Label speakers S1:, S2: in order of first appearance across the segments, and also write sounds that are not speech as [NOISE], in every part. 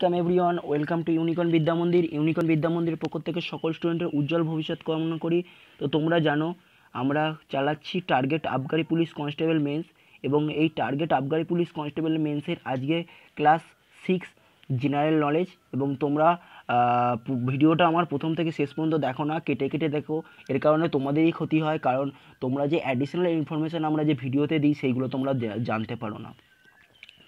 S1: welcome everyone welcome to Unicon Vidya Mandir ইউনিকন Vidya মন্দির পক্ষ থেকে সকল স্টুডেন্টের উজ্জ্বল ভবিষ্যৎ কামনা করি তো তোমরা জানো আমরা চালাচ্ছি টার্গেট আবগারি পুলিশ কনস্টেবল মেন্স এবং এই টার্গেট আবগারি পুলিশ কনস্টেবল মেন্সের আজকে ক্লাস সিক্স জেনারেল নলেজ এবং তোমরা ভিডিওটা আমার প্রথম থেকে শেষ পর্যন্ত দেখো না কেটে কেটে দেখো এর কারণে তোমাদেরই ক্ষতি হয় কারণ তোমরা যে অ্যাডিশনাল ইনফরমেশান আমরা যে ভিডিওতে দিই সেইগুলো তোমরা জানতে পারো না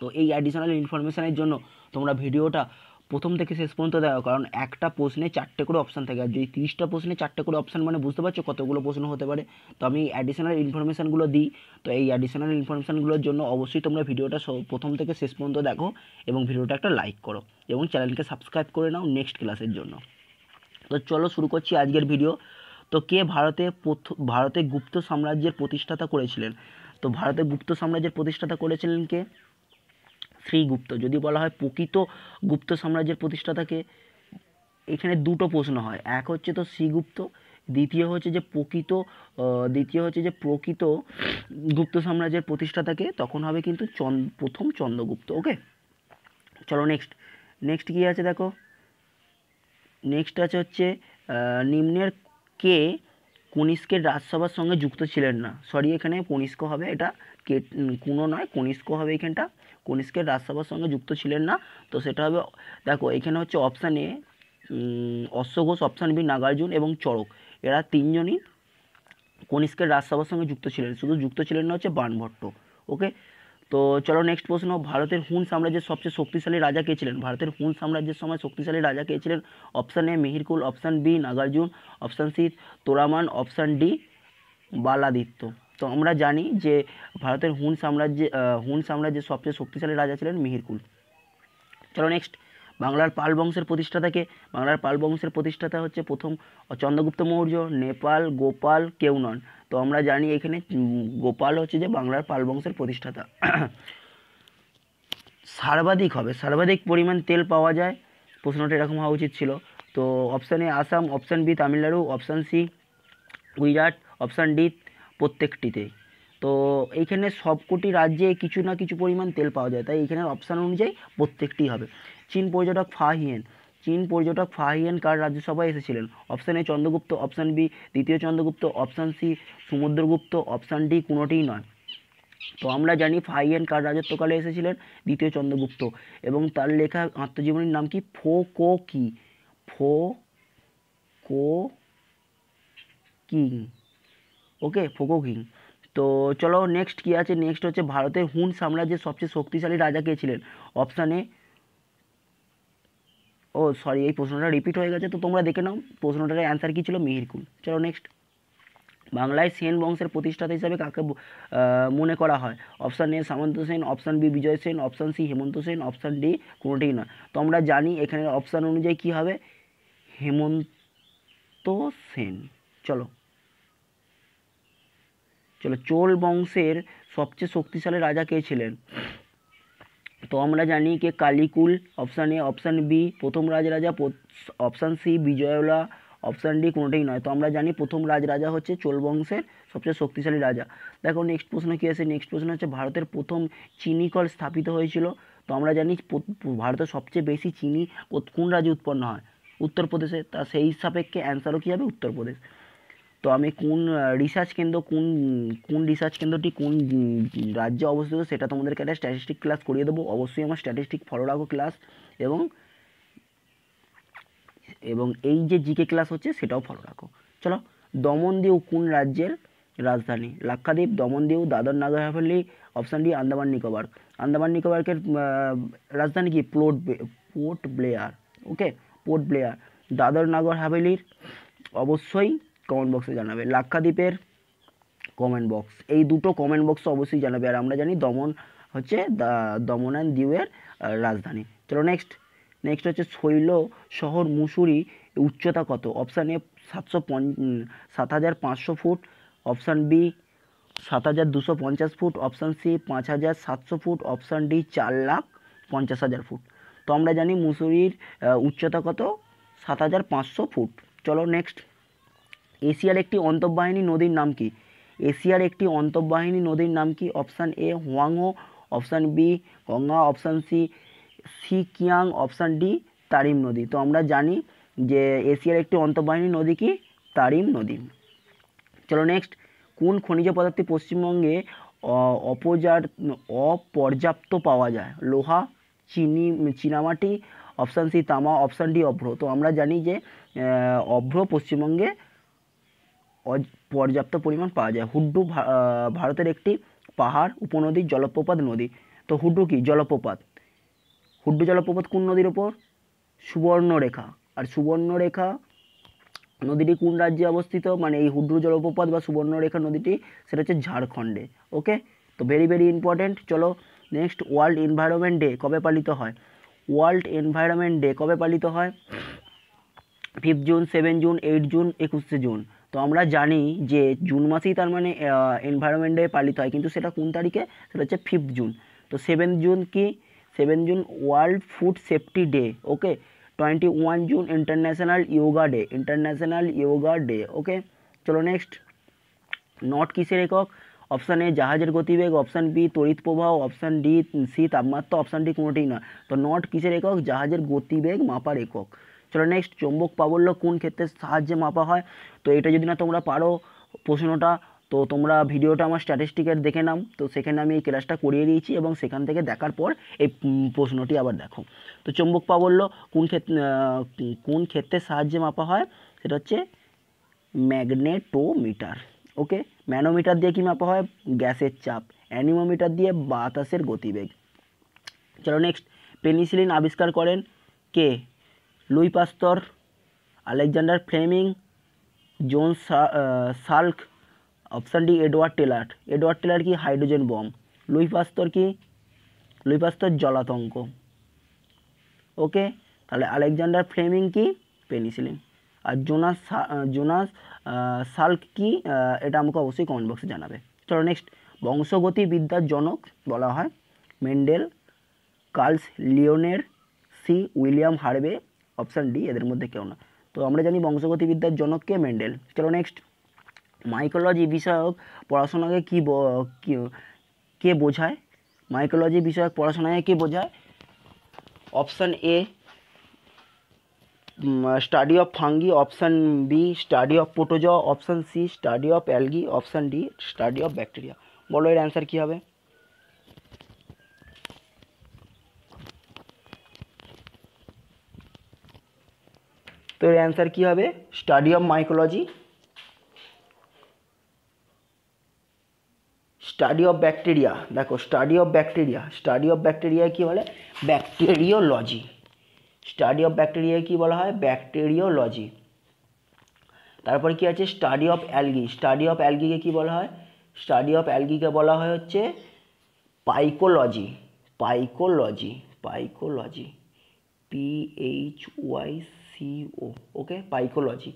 S1: তো এই অ্যাডিশনাল ইনফরমেশানের জন্য তোমরা ভিডিওটা প্রথম থেকে শেষ পর্যন্ত দেখো কারণ একটা প্রশ্নে চারটে করে অপশান থাকে আর যদি তিরিশটা প্রশ্নে চারটে করে অপশান মানে বুঝতে পারছো কতগুলো প্রশ্ন হতে পারে তো আমি অ্যাডিশনাল ইনফরমেশানগুলো দিই তো এই অ্যাডিশনাল ইনফরমেশানগুলোর জন্য অবশ্যই তোমরা ভিডিওটা প্রথম থেকে শেষ পর্যন্ত দেখো এবং ভিডিওটা একটা লাইক করো এবং চ্যানেলকে সাবস্ক্রাইব করে নাও নেক্সট ক্লাসের জন্য তো চলো শুরু করছি আজকের ভিডিও তো কে ভারতে প্রথম ভারতে গুপ্ত সাম্রাজ্যের প্রতিষ্ঠাতা করেছিলেন তো ভারতে গুপ্ত সাম্রাজ্যের প্রতিষ্ঠাতা করেছিলেন কে শ্রীগুপ্ত যদি বলা হয় প্রকৃত গুপ্ত সাম্রাজ্যের প্রতিষ্ঠাতাকে এখানে দুটো প্রশ্ন হয় এক হচ্ছে তো শ্রীগুপ্ত দ্বিতীয় হচ্ছে যে প্রকৃত দ্বিতীয় হচ্ছে যে প্রকৃত গুপ্ত সাম্রাজ্যের প্রতিষ্ঠাতাকে তখন হবে কিন্তু চন্দ প্রথম চন্দ্রগুপ্ত ওকে চলো নেক্সট নেক্সট কী আছে দেখো নেক্সট আছে হচ্ছে নিম্নের কে কনিষ্কের রাজসভার সঙ্গে যুক্ত ছিলেন না সরি এখানে কনিষ্ক হবে এটা কে কোনো নয় কনিষ্ক হবে এখানটা কনিষ্কের রাজসভার সঙ্গে যুক্ত ছিলেন না তো সেটা হবে দেখো এখানে হচ্ছে অপশান এ অশ্বঘোষ অপশান বি নাগার্জুন এবং চড়ক এরা তিনজনই কনিষ্কের রাজসভার সঙ্গে যুক্ত ছিলেন শুধু যুক্ত ছিলেন না হচ্ছে বাণভট্ট ওকে তো চলো নেক্সট প্রশ্ন ভারতের হুন সাম্রাজ্যের সবচেয়ে শক্তিশালী রাজা কে ছিলেন ভারতের হুন সাম্রাজ্যের সময় শক্তিশালী রাজা কে ছিলেন option A mihirkul option B Nagarjuna option C Toramana option D Baladitya তো আমরা জানি যে ভারতের হুন সাম্রাজ্য হুন সাম্রাজ্যের সবচেয়ে শক্তিশালী রাজা ছিলেন mihirkul চলো নেক্সট বাংলার পাল বংশের প্রতিষ্ঠাতাকে বাংলার পাল বংশের প্রতিষ্ঠাতা হচ্ছে প্রথম চন্দ্রগুপ্ত মৌর্য নেপাল গোপাল কেউ নন তো আমরা জানি এখানে গোপাল হচ্ছে যে বাংলার পাল বংশের প্রতিষ্ঠাতা [CLEARS THROAT] সর্বাধিক হবে সর্বাধিক পরিমাণ তেল পাওয়া যায় প্রশ্নটা এরকম হওয়া উচিত ছিল তো option A Assam option B Tamil Nadu option C Gujarat option D প্রত্যেকটিতেই তো এইখানে সবকটি রাজ্যে কিছু না কিছু পরিমাণ তেল পাওয়া যায় তাই এখানের অপশান অনুযায়ী প্রত্যেকটি হবে চীন পর্যটক ফাহিয়েন চীন পর্যটক ফাহিয়েন কার রাজ্যসভায় এসেছিলেন option A Chandragupta option B দ্বিতীয় Chandragupta option C Samudragupta option D কোনোটিই নয় তো আমরা জানি ফাইয়েন কার রাজত্বকালে এসেছিলেন দ্বিতীয় চন্দ্রগুপ্ত এবং তার লেখা আত্মজীবনীর নাম কি ফো কো কি ফো কো কিং ওকে ফোকো কিং তো চলো নেক্সট কী আছে নেক্সট হচ্ছে ভারতের হুন সাম্রাজ্যের সবচেয়ে শক্তিশালী রাজা কে ছিলেন অপশানে এ ও সরি এই প্রশ্নটা রিপিট হয়ে গেছে তো তোমরা দেখে নাও প্রশ্নটার অ্যান্সার কী ছিল মিহিরকুল চলো নেক্সট বাংলায় সেন বংশের প্রতিষ্ঠাতা হিসাবে কাকে মনে করা হয় option A Samanta Sen option B Vijay Sen option C Hemanta Sen option D কোনোটাই নয় তো আমরা জানি এখানে অপশান অনুযায়ী কী হবে হেমন্ত সেন চলো চলো চোল বংশের সবচেয়ে শক্তিশালী রাজা কে ছিলেন তো আমরা জানি কে কালিকুল অপশান এ অপশান বি প্রথম Rajaraja option C Vijayalaya option D কোনোটাই নয় তো আমরা জানি প্রথম রাজরাজা হচ্ছে চোল বংশের সবচেয়ে শক্তিশালী রাজা দেখো নেক্সট প্রশ্ন কী আছে নেক্সট প্রশ্ন হচ্ছে ভারতের প্রথম চিনি কল স্থাপিত হয়েছিল তো আমরা জানি ভারতের সবচেয়ে বেশি চিনি কোন রাজ্যে উৎপন্ন হয় উত্তরপ্রদেশে তা সেই সাপেক্ষে অ্যান্সারও কী হবে উত্তরপ্রদেশ তো আমি কোন রিসার্চ কেন্দ্র কোন কোন রিসার্চ কেন্দ্রটি কোন রাজ্যে অবস্থিত সেটা তোমাদেরকে একটা স্ট্যাটিস্টিক ক্লাস করিয়ে দেবো অবশ্যই আমার স্ট্যাটিস্টিক ফলো রাখো ক্লাস এবং এবং এই যে জিকে ক্লাস হচ্ছে সেটাও ফলো রাখো চলো দমন দিয়েও কোন রাজ্যের রাজধানী লাক্ষাদ্বীপ দমন দিয়েও দাদর নাগর হাভেলি অপশান ডি আন্দামান নিকোবর আন্দামান নিকোবরকের রাজধানী কি পোর্ট পোর্ট ব্লেয়ার ওকে পোর্ট ব্লেয়ার দাদর নাগর হাভেলির অবশ্যই কমেন্ট বক্সে জানাবে লাক্ষাদ্বীপের কমেন্ট বক্স এই দুটো কমেন্ট বক্স অবশ্যই জানাবে আর আমরা জানি দমন হচ্ছে দমন অ্যান্ড দিউয়ের রাজধানী চলো নেক্সট নেক্সট হচ্ছে শৈল শহর মুসুরি উচ্চতা কত অপশান এ সাতশো সাত হাজার পাঁচশো ফুট অপশান বি সাত হাজার দুশো পঞ্চাশ ফুট অপশান সি পাঁচ হাজার সাতশো ফুট অপশান ডি চার লাখ পঞ্চাশ হাজার ফুট তো আমরা জানি মুসুরির উচ্চতা কত সাত হাজার পাঁচশো ফুট চলো নেক্সট এশিয়ার একটি অন্তর্বাহিনী নদীর নাম কি এশিয়ার একটি অন্তর্বাহিনী নদীর নাম কি option A Hwang Ho option B Ganga option C Sikiang option D Tarim নদী তো আমরা জানি যে এশিয়ার একটি অন্তর্বাহিনী নদীর কি তারিম নদী চলো নেক্সট কোন খনিজ পদার্থ পশ্চিমে অপর্যাপ্ত পাওয়া যায় लोहा চিনি চিনামাটি অপশন সি তামা অপশন ডি অভ্র তো আমরা জানি যে অভ্র পশ্চিমে পর্যাপ্ত পরিমাণ পাওয়া যায় হুড্ডু ভারতের একটি পাহাড় উপনদী জলপ্রপাত নদী তো হুড্ডু কি জলপ্রপাত হুড্ডু জলপ্রপাত কোন নদীর ওপর সুবর্ণরেখা আর সুবর্ণরেখা নদীটি কোন রাজ্যে অবস্থিত মানে এই হুড্রু জলপ্রপাত বা সুবর্ণরেখা নদীটি সেটা হচ্ছে ঝাড়খণ্ডে ওকে তো ভেরি ভেরি ইম্পর্ট্যান্ট চলো নেক্সট ওয়ার্ল্ড এনভায়রনমেন্ট ডে কবে পালিত হয় ওয়ার্ল্ড এনভায়রনমেন্ট ডে কবে পালিত হয় fifth June seven June eight June একুশে জুন তো আমরা জানি যে জুন মাসই তার মানে এনভায়রনমেন্ট ডে পালিত হয় কিন্তু সেটা কোন তারিখে সেটা হচ্ছে 5th জুন তো 7th জুন কি 7th June world food safety day okay 21 June international yoga day international yoga day okay চলো नेक्स्ट নট কিসের একক অপশন এ জাহাজের গতিবেগ অপশন বি তড়িৎ প্রবাহ অপশন ডি শীত তাপমাত্রা অপশন ডি কোনটি না তো নট কিসের একক জাহাজের গতিবেগ মাপা একক চলো নেক্সট চৌম্বক প্রাবল্য কোন ক্ষেত্রে সাহায্যে মাপা হয় তো এটা যদি না তোমরা পারো প্রশ্নটা তো তোমরা ভিডিওটা আমার স্ট্যাটিস্টিকের দেখে নাম তো সেখানে আমি এই ক্লাসটা করিয়ে দিয়েছি এবং সেখান থেকে দেখার পর এই প্রশ্নটি আবার দেখো তো চৌম্বক প্রাবল্য কোন ক্ষেত্রে কোন ক্ষেত্রে সাহায্যে মাপা হয় সেটা হচ্ছে ম্যাগনেটোমিটার ওকে ম্যানোমিটার দিয়ে কি মাপা হয় গ্যাসের চাপ অ্যানিমোমিটার দিয়ে বাতাসের গতিবেগ চলো নেক্সট পেনিসিলিন আবিষ্কার করেন কে Louis Pasteur Alexander Fleming Jon Salk option D Edward Teller Edward Teller কি হাইড্রোজেন বম লুই পাস্তর কি লুই পাস্তর জলাতঙ্ক ওকে তাহলে আলেকজান্ডার ফ্লেমিং কি পেনিসিলিন আর জোনাস জোনাস সাল্ক কি এটা আমাকে অবশ্যই কমেন্ট বক্সে জানাবে চলো নেক্সট বংশগতি বিদ্যার জনক বলা হয় মেন্ডেল কার্লস লিওনের C William Harvey option D এদের মধ্যে কেউ না তো আমরা জানি বংশগতিবিদ্যার জনককে মেন্ডেল চলো নেক্সট মাইক্রোলজি বিষয়ক পড়াশোনাকে কী কে বোঝায় মাইক্রোলজি বিষয়ক পড়াশোনাকে কে বোঝায় option A study of fungi option B study of protozoa option C study of algae option D study of bacteria বলো এর অ্যান্সার কী হবে তো এর অ্যান্সার কী হবে study of mycology study of bacteria দেখো study of bacteria study of bacteria কী বলে ব্যাকটেরিওলজি স্টাডি অফ ব্যাকটেরিয়া কী বলা হয় ব্যাকটেরিওলজি তারপর কী আছে study of algae study of অ্যালগিকে কী বলা হয় স্টাডি অফ অ্যালগিকে বলা হয় হচ্ছে phycology phycology phycology P H Y C O okay phycology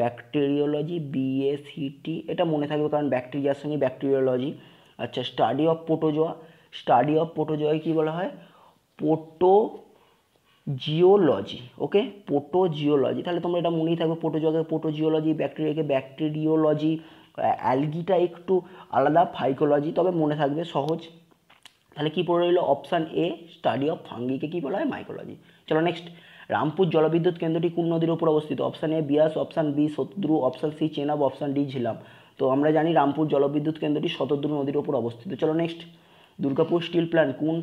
S1: bacteriology B A C T এটা মনে থাকবে কারণ ব্যাকটেরিয়ার সঙ্গে ব্যাকটেরিওলজি আচ্ছা study of protozoa study of পোটোজোয়ায় কী বলা হয় পোটো জিওলজি ওকে পোটোজিওলজি তাহলে তোমরা এটা মনেই থাকবে পোটোজোয়াকে জিওলজি ব্যাকটেরিয়াকে ব্যাকটেরিওলজি অ্যালগিটা একটু আলাদা ফাইকোলজি তবে মনে থাকবে সহজ তাহলে কী পড়ে রইল অপশান এ স্টাডি অফ ফাঙ্গিকে কী বলা হয় মাইকোলজি চলো নেক্সট রামপুর জলবিদ্যুৎ কেন্দ্রটি কোন নদীর উপর অবস্থিত option A Beas option B শত্রু option C Chenab option D Jhelum তো আমরা জানি রামপুর জলবিদ্যুৎ কেন্দ্রটি শতদ্রু নদীর উপর অবস্থিত চলো নেক্সট দুর্গাপুর স্টিল প্ল্যান্ট কোন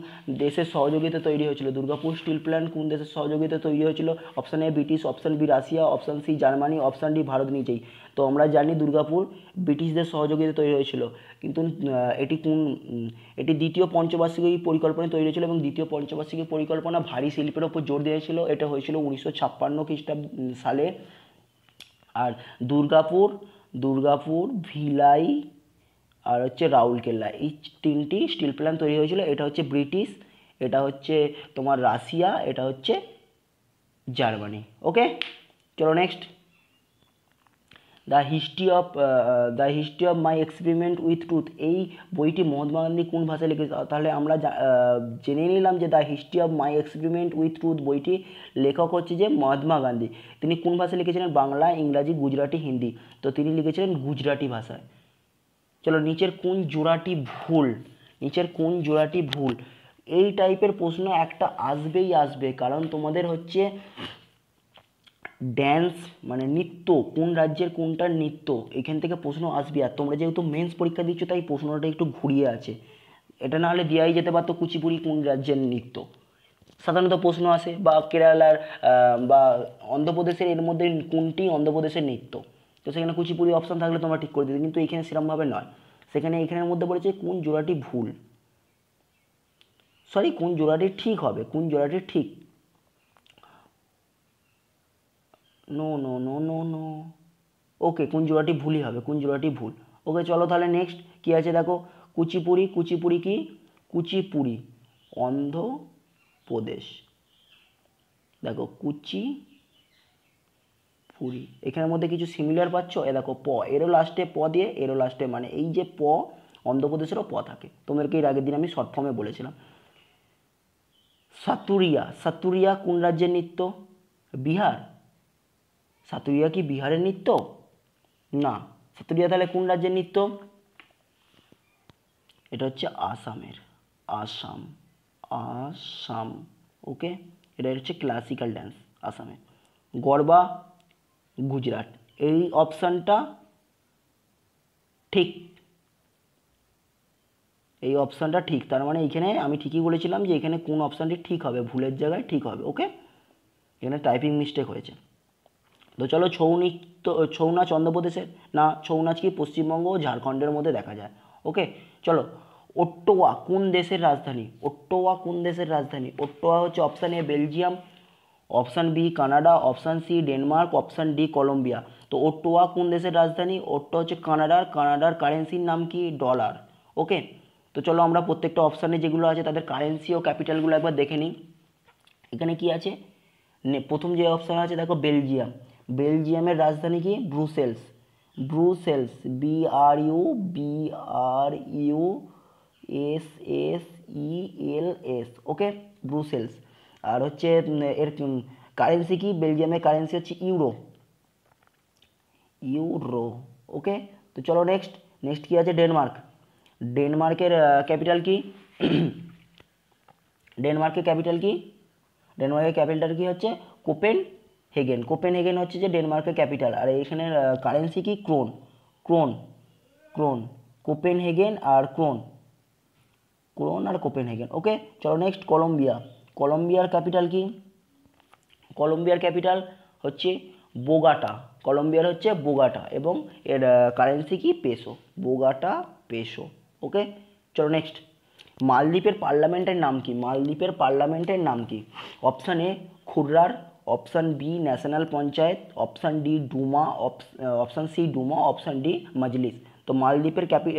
S1: দেশের সহযোগিতা তৈরি হয়েছিল দুর্গাপুর স্টিল প্ল্যান্ট কোন দেশের সহযোগিতা তৈরি হয়েছিল option A British option B Russia option C Germany option D Bharat নিজেই তো আমরা জানি দুর্গাপুর ব্রিটিশদের সহযোগিতা তৈরি হয়েছিল কিন্তু এটি কোন এটি দ্বিতীয় পঞ্চবার্ষিকী পরিকল্পনা তৈরি হয়েছিল এবং দ্বিতীয় পঞ্চবার্ষিকী পরিকল্পনা ভারী শিল্পের ওপর জোর দিয়েছিল এটা হয়েছিল উনিশশো ছাপ্পান্ন খ্রিস্টাব্দ সালে আর দুর্গাপুর দুর্গাপুর ভিলাই আর হচ্ছে রাউরকেল্লা এই তিনটি স্টিল প্ল্যান তৈরি হয়েছিল এটা হচ্ছে ব্রিটিশ এটা হচ্ছে তোমার রাশিয়া এটা হচ্ছে জার্মানি ওকে চলো next the history of the history of my experiment with truth এই বইটি মহাত্মা গান্ধী কোন ভাষায় লিখেছে তাহলে আমরা জেনে নিলাম যে the history of my experiment with truth বইটি লেখক হচ্ছে যে মহাত্মা গান্ধী তিনি কোন ভাষায় লিখেছিলেন বাংলা ইংরাজি গুজরাটি হিন্দি তো তিনি লিখেছিলেন গুজরাটি ভাষায় চলো নিচের কোন জোড়াটি ভুল নিচের কোন জোড়াটি ভুল এই টাইপের প্রশ্ন একটা আসবেই আসবে কারণ তোমাদের হচ্ছে ড্যান্স মানে নৃত্য কোন রাজ্যের কোনটার নৃত্য এখান থেকে প্রশ্ন আসবে আর তোমরা যেহেতু মেন্স পরীক্ষা দিচ্ছ তাই প্রশ্নটা একটু ঘুরিয়ে আছে এটা না হলে দেওয়াই যেতে পারতো কুচিপুড়ি কোন রাজ্যের নৃত্য সাধারণত প্রশ্ন আসে বা কেরালার বা অন্ধ্রপ্রদেশের এর মধ্যে কোনটি অন্ধ্রপ্রদেশের নৃত্য তো সেখানে কুচিপুড়ি অপশান থাকলে তোমরা ঠিক করে দিতে কিন্তু এখানে সেরকমভাবে নয় সেখানে এখানের মধ্যে পড়েছে কোন জোড়াটি ভুল সরি কোন জোড়াটি ঠিক হবে কোন জোড়াটি ঠিক no no no no no okay কোন জোড়াটি ভুলই হবে কোন জোড়াটি ভুল ওকে চলো তাহলে নেক্সট কি আছে দেখো কুচিপুড়ি কুচিপুড়ি কি কুচিপুড়ি অন্ধ্রপ্রদেশ দেখো কুচি কুড়ি এখানের মধ্যে কিছু সিমিলার পাচ্ছ এ দেখো প এরও লাস্টে প দিয়ে এরও লাস্টে মানে এই যে প অন্ধ্রপ্রদেশেরও প থাকে তোমাদেরকে এর আগের দিন আমি শর্ট ফর্মে বলেছিলাম সাতুরিয়া সাতুরিয়া কোন রাজ্যের নৃত্য বিহার সাতুরিয়া কি বিহারের নৃত্য না সাতুরিয়া তাহলে কোন রাজ্যের নৃত্য এটা হচ্ছে আসামের আসাম আসাম ওকে এটা হচ্ছে ক্লাসিক্যাল ড্যান্স আসামে গরবা গুজরাট এই অপশানটা ঠিক এই অপশানটা ঠিক তার মানে এইখানে আমি ঠিকই বলেছিলাম যে এখানে কোন অপশানটি ঠিক হবে ভুলের জায়গায় ঠিক হবে ওকে এখানে টাইপিং মিস্টেক হয়েছে তো চলো ছৌ নৃত্য ছৌ নাচ অন্ধ্রপ্রদেশের না ছৌ নাচ কি পশ্চিমবঙ্গ ও ঝাড়খণ্ডের মধ্যে দেখা যায় ওকে চলো ওট্টোয়া কোন দেশের রাজধানী ওট্টোয়া কোন দেশের রাজধানী ওট্টোয়া হচ্ছে option A Belgium option B Canada option C Denmark option D Colombia তো অটোয়া কোন দেশের রাজধানী অটোয়া হচ্ছে কানাডার কানাডার কারেন্সির নাম কি ডলার ওকে তো চলো আমরা প্রত্যেকটা অপশনে যেগুলো আছে তাদের কারেন্সি ও ক্যাপিটালগুলো একবার দেখে নেই এখানে কি আছে প্রথম যে অপশন আছে দেখো বেলজিয়াম বেলজিয়ামের রাজধানী কি Brussels Brussels B R U B R U S S E L S okay Brussels আর হচ্ছে এর কারেন্সি কি বেলজিয়ামের কারেন্সি হচ্ছে ইউরো ইউরো ওকে তো চলো নেক্সট নেক্সট কী আছে ডেনমার্ক ডেনমার্কের ক্যাপিটাল কি ডেনমার্কের ক্যাপিটাল কি ডেনমার্কের ক্যাপিটাল কি হচ্ছে কোপেন হেগেন কোপেন হেগেন হচ্ছে যে ডেনমার্কের ক্যাপিটাল আর এখানে কারেন্সি কি krone krone krone Copenhagen আর ক্রোন ক্রোন আর কোপেন হেগেন ওকে চলো নেক্সট কলম্বিয়া কলম্বিয়ার ক্যাপিটাল কি কলম্বিয়ার ক্যাপিটাল হচ্ছে বোগাটা কলম্বিয়ার হচ্ছে বোগাটা এবং এর কারেন্সি কি পেসো বোগাটা পেসো ওকে চলো নেক্সট মালদ্বীপের পার্লামেন্টের নাম কি মালদ্বীপের পার্লামেন্টের নাম কি option A Khural option B national panchayat option D Duma option C Duma option D Majlis তো মালদ্বীপের ক্যাপি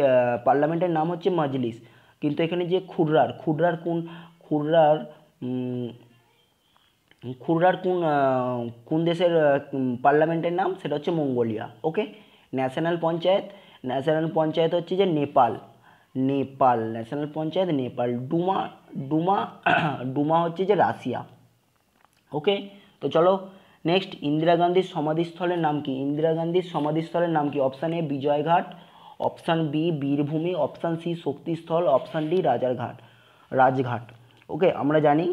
S1: পার্লামেন্টের নাম হচ্ছে মাজলিস কিন্তু এখানে যে খুর্রার খুর্রার কোন খুর্রার 嗯 মুকুরার কোন কোন দেশের পার্লামেন্টের নাম সেটা হচ্ছে Mongolia okay national panchayat national panchayat হচ্ছে যে Nepal Nepal national panchayat Nepal Duma Duma Duma হচ্ছে যে রাশিয়া ওকে তো চলো নেক্সট ইন্দিরা গান্ধী সমাধি স্থলের নাম কি ইন্দিরা গান্ধী সমাধি স্থলের নাম কি option A Vijay Ghat option B Veer Bhumi option C Shakti Sthal option D রাজার ঘাট রাজঘাট ওকে আমরা জানি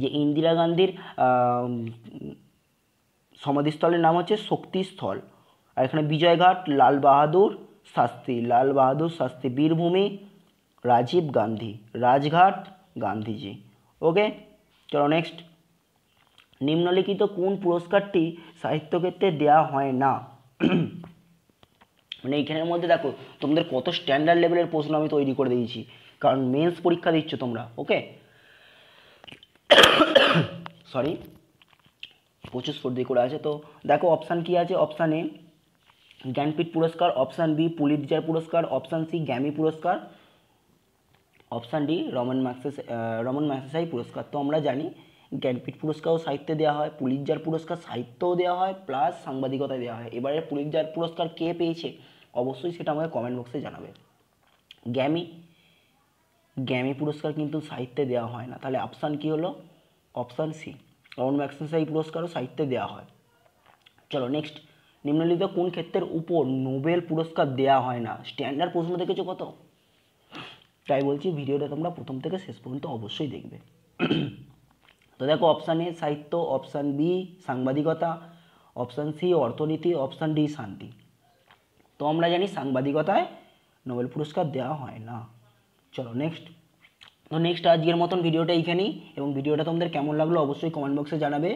S1: যে ইন্দিরা গান্ধীর সমাধিস্থলের নাম হচ্ছে শক্তিস্থল আর এখানে বিজয়ঘাট লাল বাহাদুর শাস্তি লাল বাহাদুর শাস্তি বীরভূমি রাজীব গান্ধী রাজঘাট গান্ধীজি ওকে চলো নেক্সট নিম্নলিখিত কোন পুরস্কারটি সাহিত্যক্ষেত্রে দেয়া হয় না মানে এইখানের মধ্যে দেখো তোমাদের কত স্ট্যান্ডার্ড লেভেলের প্রশ্ন আমি তৈরি করে দিয়েছি কারণ মেন্স পরীক্ষা দিচ্ছ তোমরা ওকে সরি প্রচুর সর্দি করে আছে তো দেখো অপশান কি আছে অপশান এ জ্ঞানপীঠ পুরস্কার অপশান বি পুলিটজার পুরস্কার অপশান সি গ্যামি পুরস্কার option D Ramon Magsaysay Ramon Magsaysay পুরস্কার তো আমরা জানি জ্ঞানপীঠ পুরস্কারও সাহিত্যে দেওয়া হয় পুলিটজার পুরস্কার সাহিত্যও দেওয়া হয় প্লাস সাংবাদিকতায় দেওয়া হয় এবারে পুলিটজার পুরস্কার কে পেয়েছে অবশ্যই সেটা আমাকে কমেন্ট বক্সে জানাবে গ্যামি গ্যামি পুরস্কার কিন্তু সাহিত্যে দেওয়া হয় না তাহলে অপশান কী হলো অপশান সি অরুণ ম্যাক্সেনসাই পুরস্কারও সাহিত্যে দেওয়া হয় চলো নেক্সট নিম্নলিখিত কোন ক্ষেত্রের উপর নোবেল পুরস্কার দেওয়া হয় না স্ট্যান্ডার্ড প্রশ্ন দেখেছো কত তাই বলছি ভিডিওটা তোমরা প্রথম থেকে শেষ পর্যন্ত অবশ্যই দেখবে তো দেখো অপশান এ সাহিত্য অপশান বি সাংবাদিকতা অপশান সি অর্থনীতি অপশান ডি শান্তি তো আমরা জানি সাংবাদিকতায় নোবেল পুরস্কার দেওয়া হয় না চলো নেক্সট তো নেক্সট আজকের মতন ভিডিওটা এইখানেই এবং ভিডিওটা তোমাদের কেমন লাগলো অবশ্যই কমেন্ট বক্সে জানাবে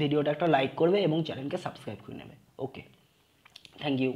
S1: ভিডিওটা [CLEARS THROAT] একটা লাইক করবে এবং চ্যানেলকে সাবস্ক্রাইব করে নেবে ওকে থ্যাংক ইউ